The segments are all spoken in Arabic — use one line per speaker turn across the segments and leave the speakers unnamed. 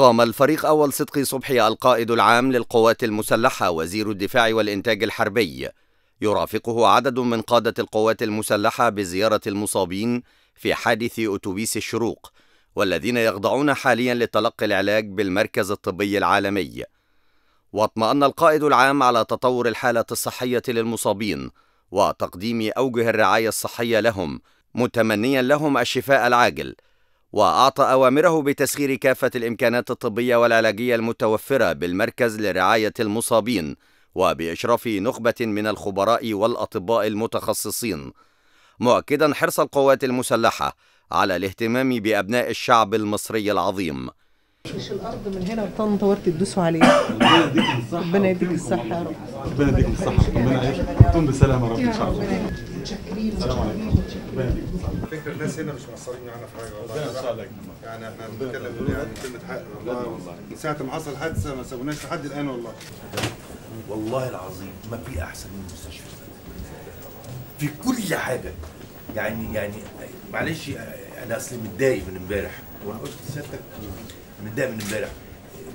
قام الفريق أول صدقي صبحي القائد العام للقوات المسلحة وزير الدفاع والإنتاج الحربي يرافقه عدد من قادة القوات المسلحة بزيارة المصابين في حادث أتوبيس الشروق والذين يخضعون حاليا لتلقي العلاج بالمركز الطبي العالمي واطمأن القائد العام على تطور الحالة الصحية للمصابين وتقديم أوجه الرعاية الصحية لهم متمنيا لهم الشفاء العاجل وأعطى أوامره بتسخير كافة الإمكانات الطبية والعلاجية المتوفرة بالمركز لرعاية المصابين وبإشراف نخبة من الخبراء والأطباء المتخصصين مؤكدا حرص القوات المسلحة على الاهتمام بأبناء الشعب المصري العظيم
مش الارض من هنا لطنطا ورد تدوسوا عليه ربنا يديك الصحه ربنا يديك الصحه
ربنا يديك الصحه ربنا يعيشك تقوم بسلامه
رب ان شاء الله
السلام عليكم فكرة الناس هنا مش مقصرين معانا في حاجه والله يعني احنا بنتكلم يعني كلمه حق والله من ساعه ما حصل حادثه ما سابوناش لحد الان والله والله العظيم ما في احسن من المستشفى في كل حاجه يعني يعني معلش انا اصلي متضايق من امبارح وانا قلت لسيادتك متضايق من امبارح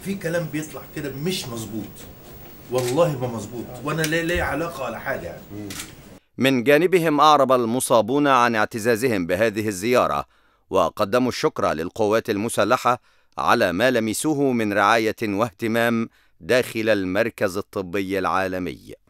في كلام بيطلع كده مش مظبوط والله ما مظبوط وانا لا لي علاقه ولا حاجه يعني
من جانبهم أعرب المصابون عن اعتزازهم بهذه الزيارة وقدموا الشكر للقوات المسلحة على ما لمسوه من رعاية واهتمام داخل المركز الطبي العالمي